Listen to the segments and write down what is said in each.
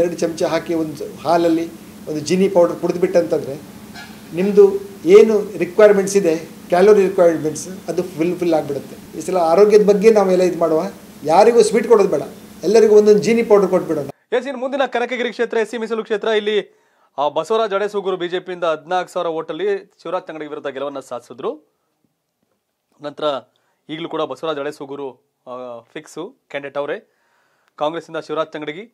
ಎರಡು ಚಮಚ ಹಾಕಿ ಒಂದು ಹಾಲಲ್ಲಿ ಒಂದು ಜಿನಿ ಪೌಡರ್ ಕುಡಿದ್ಬಿಟ್ಟಂತಂದರೆ ನಿಮ್ಮದು ಏನು ರಿಕ್ವೈರ್ಮೆಂಟ್ಸ್ ಇದೆ ಕ್ಯಾಲೋರಿ ರಿಕ್ವೈರ್ಮೆಂಟ್ಸ್ ಅದು ಫುಲ್ ಫಿಲ್ ಆಗಿಬಿಡುತ್ತೆ ಈ ಸಲ ಆರೋಗ್ಯದ ಬಗ್ಗೆ ನಾವೆಲ್ಲ ಇದು ಮಾಡುವ ಯಾರಿಗೂ ಸ್ವೀಟ್ ಕೊಡೋದು ಬೇಡ ಎಲ್ಲರಿಗೂ ಒಂದೊಂದು ಜೀನಿ ಪೌಡರ್ ಕೊಟ್ಬಿಡೋಣ ಎಸ್ ಇನ್ನು ಮುಂದಿನ ಕನಕಗಿರಿ ಕ್ಷೇತ್ರ ಎಸ್ ಸಿ ಮೀಸಲು ಕ್ಷೇತ್ರ ಇಲ್ಲಿ ಬಸವರಾಜ್ ಅಡೆಸೂಗೂರು ಬಿಜೆಪಿಯಿಂದ ಹದಿನಾಲ್ಕು ಸಾವಿರ ಓಟಲ್ಲಿ ಶಿವರಾಜ್ ತಂಗಡಿ ವಿರುದ್ಧ ಗೆಲುವನ್ನು ಸಾಧಿಸಿದ್ರು ನಂತರ ಈಗಲೂ ಕೂಡ ಬಸವರಾಜ್ ಅಡೆಸೂಗೂರು ಫಿಕ್ಸು ಕ್ಯಾಂಡಿಡೇಟ್ ಅವರೇ ಕಾಂಗ್ರೆಸ್ಸಿಂದ ಶಿವರಾಜ್ ತಂಗಡಿಗೆ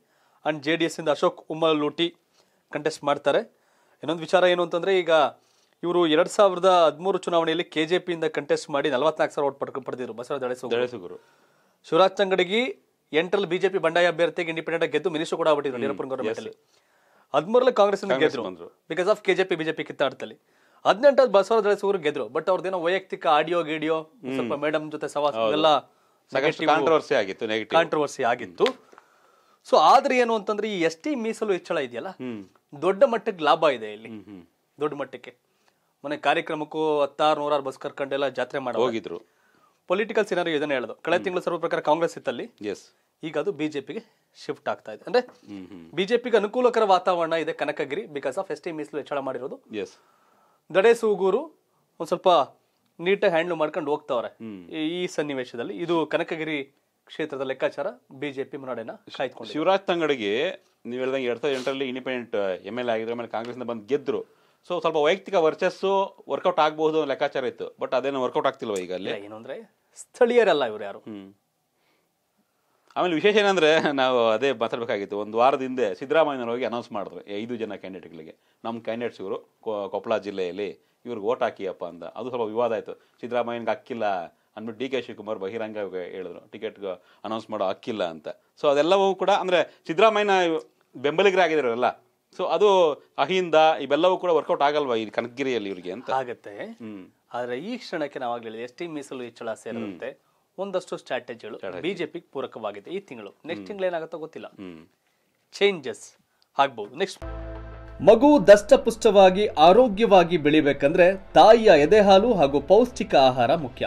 ಅಂಡ್ ಜೆ ಡಿ ಇಂದ ಅಶೋಕ್ ಲೋಟಿ ಕಂಟೆಸ್ಟ್ ಮಾಡ್ತಾರೆ ಇನ್ನೊಂದು ವಿಚಾರ ಏನು ಅಂತಂದ್ರೆ ಈಗ ಇವರು ಎರಡ್ ಸಾವಿರದ ಹದಿಮೂರು ಚುನಾವಣೆಯಲ್ಲಿ ಕೆ ಜೆ ಪಿಯಿಂದ ಕಂಟೆಸ್ಟ್ ಮಾಡಿ ನಲವತ್ನಾಲ್ಕು ಸಾವಿರ ಓಟ್ ಪಡ್ಕ ಪಡೆದಿರು ಬಸವರಾಜ ದಳೆಸುಗುರು ಶಿವರಾಜ್ ಚಂಗಡಿಗಿ ಎಂಟರಲ್ಲಿ ಬಿಜೆಪಿ ಬಂಡಾಯ ಅಭ್ಯರ್ಥಿಗೆ ಇಂಡಿಪೆಂಡೆಂಟ್ ಗೆದ್ದು ಮಿನಿಸ್ಟರ್ ಕೂಡ ಆಗ್ಬಿಟ್ಟಿದ್ರು ನಿರಪುರ ಗೌರ್ಮೆಂಟಲ್ಲಿ ಹದಿಮೂರಲ್ಲಿ ಕಾಂಗ್ರೆಸ್ ಗೆದ್ರು ಬಿಕಾಸ್ ಆಫ್ ಕೆಜೆಪಿ ಬಿಜೆಪಿ ಕಿತ್ತಾಡ್ತಲ್ಲಿ ಹದಿನೆಂಟಲ್ಲಿ ಬಸವರಾಜ ದಳೆಸೂರು ಗೆದ್ರು ಬಟ್ ಅವ್ರದ್ದೇನೋ ವೈಯಕ್ತಿಕ ಆಡಿಯೋ ಗಿಡಿಯೋ ಸ್ವಲ್ಪ ಮೇಡಮ್ ಜೊತೆ ಸವಾಸ ಎಲ್ಲ ಕಾಂಟ್ರವರ್ಸಿ ಆಗಿತ್ತು ಕಾಂಟ್ರವರ್ಸಿ ಆಗಿತ್ತು ಸೊ ಆದ್ರೆ ಏನು ಅಂತಂದ್ರೆ ಈ ಎಸ್ ಟಿ ಮೀಸಲು ಹೆಚ್ಚಳ ಇದೆಯಲ್ಲ ದೊಡ್ಡ ಮಟ್ಟಕ್ಕೆ ಲಾಭ ಇದೆ ಇಲ್ಲಿ ದೊಡ್ಡ ಮಟ್ಟಕ್ಕೆ ಮನೆ ಕಾರ್ಯಕ್ರಮಕ್ಕೂ ಹತ್ತಾರು ನೂರಾರು ಬಸ್ ಕರ್ಕೊಂಡೆಲ್ಲ ಜಾತ್ರೆ ಮಾಡಿ ಹೋಗಿದ್ರು ಪೊಲಿಟಿಕಲ್ ಸಿನಾರಿ ಇದನ್ನ ಹೇಳೋದು ಕಳೆದ ತಿಂಗಳು ಸರ್ವ ಪ್ರಕಾರ ಕಾಂಗ್ರೆಸ್ ಇತ್ತಲ್ಲಿ ಈಗ ಅದು ಬಿಜೆಪಿಗೆ ಶಿಫ್ಟ್ ಆಗ್ತಾ ಇದೆ ಅಂದ್ರೆ ಬಿಜೆಪಿಗೆ ಅನುಕೂಲಕರ ವಾತಾವರಣ ಇದೆ Kanakagiri because of S T ಮೀಸಲು ಹೆಚ್ಚಳ ಮಾಡಿರೋದು ದಡೆ ಸೂಗೂರು ಒಂದ್ ಸ್ವಲ್ಪ ನೀಟಾಗಿ ಹ್ಯಾಂಡ್ಲ್ ಮಾಡ್ಕೊಂಡು ಹೋಗ್ತಾವ್ರೆ ಈ ಸನ್ನಿವೇಶದಲ್ಲಿ ಇದು ಕನಕಗಿರಿ ಕ್ಷೇತ್ರದ ಲೆಕ್ಕಾಚಾರ ಬಿಜೆಪಿ ಮುನ್ನಡೆನ ಶಿವರಾಜ್ ತಂಗಡಿಗೆ ನೀವು ಹೇಳ್ದಂಗೆ ಎರಡ್ ಸಾವಿರದ ಎಂಟರಲ್ಲಿ ಇಂಡಿಪೆಂಡೆಂಟ್ ಎಮ್ ಎಲ್ ಎ ಆಗಿದ್ರು ಆಮೇಲೆ ಬಂದು ಗೆದ್ರು ಸೊ ಸ್ವಲ್ಪ ವೈಯಕ್ತಿಕ ವರ್ಚಸ್ಸು ವರ್ಕೌಟ್ ಆಗಬಹುದು ಲೆಕ್ಕಾಚಾರ ಇತ್ತು ಬಟ್ ಅದೇನು ವರ್ಕೌಟ್ ಆಗ್ತಿಲ್ವ ಈಗ ಅಲ್ಲಿ ಏನು ಸ್ಥಳೀಯರಲ್ಲ ಇವ್ರು ಯಾರು ಆಮೇಲೆ ವಿಶೇಷ ಏನಂದ್ರೆ ನಾವು ಅದೇ ಮಾತಾಡಬೇಕಾಗಿತ್ತು ಒಂದು ವಾರದ ಹಿಂದೆ ಸಿದ್ದರಾಮಯ್ಯನವ್ರು ಹೋಗಿ ಅನೌನ್ಸ್ ಮಾಡಿದ್ರು ಐದು ಜನ ಕ್ಯಾಂಡಿಡೇಟ್ಗಳಿಗೆ ನಮ್ಮ ಕ್ಯಾಂಡಿಡೇಟ್ಸ್ ಇವರು ಕೊಪ್ಪಳ ಜಿಲ್ಲೆಯಲ್ಲಿ ಇವ್ರಿಗೆ ಓಟ್ ಹಾಕಿಯಪ್ಪ ಅಂತ ಅದು ಸ್ವಲ್ಪ ವಿವಾದ ಆಯಿತು ಸಿದ್ದರಾಮಯ್ಯನಿಗೆ ಹಾಕಿಲ್ಲ ಅಂದ್ಬಿಟ್ಟು ಡಿ ಕೆ ಶಿವಕುಮಾರ್ ಬಹಿರಂಗ ಹೇಳಿದ್ರು ಟಿಕೆಟ್ ಅನೌನ್ಸ್ ಮಾಡೋ ಹಕ್ಕಿಲ್ಲ ಅಂತ ಸೊ ಅದೆಲ್ಲವೂ ಕೂಡ ಅಂದರೆ ಸಿದ್ದರಾಮಯ್ಯನ ಬೆಂಬಲಿಗರಾಗಿದ್ದಾರಲ್ಲ ಸೊ ಅದು ಅಹಿಂದ ಇವೆಲ್ಲವೂ ಕೂಡ ವರ್ಕೌಟ್ ಆಗಲ್ವಾ ಈ ಕನಕಗಿರಿಯಲ್ಲಿ ಇವರಿಗೆ ಅಂತ ಆಗುತ್ತೆ ಆದರೆ ಈ ಕ್ಷಣಕ್ಕೆ ನಾವು ಆಗಲಿಲ್ಲ ಎಸ್ ಟಿ ಮೀಸಲು ಹೆಚ್ಚಳ ಸೇರಿದಂತೆ ಒಂದಷ್ಟು ಸ್ಟ್ರಾಟಜಿಗಳು ಬಿಜೆಪಿ ಪೂರಕವಾಗಿದೆ ಈ ತಿಂಗಳು ನೆಕ್ಸ್ಟ್ ತಿಂಗಳು ಏನಾಗುತ್ತೋ ಗೊತ್ತಿಲ್ಲ ಚೇಂಜಸ್ ಆಗ್ಬಹುದು ನೆಕ್ಸ್ಟ್ ಮಗು ದಷ್ಟಪುಷ್ಟವಾಗಿ ಆರೋಗ್ಯವಾಗಿ ಬೆಳಿಬೇಕಂದ್ರೆ ತಾಯಿಯ ಎದೆಹಾಲು ಹಾಗೂ ಪೌಷ್ಟಿಕ ಆಹಾರ ಮುಖ್ಯ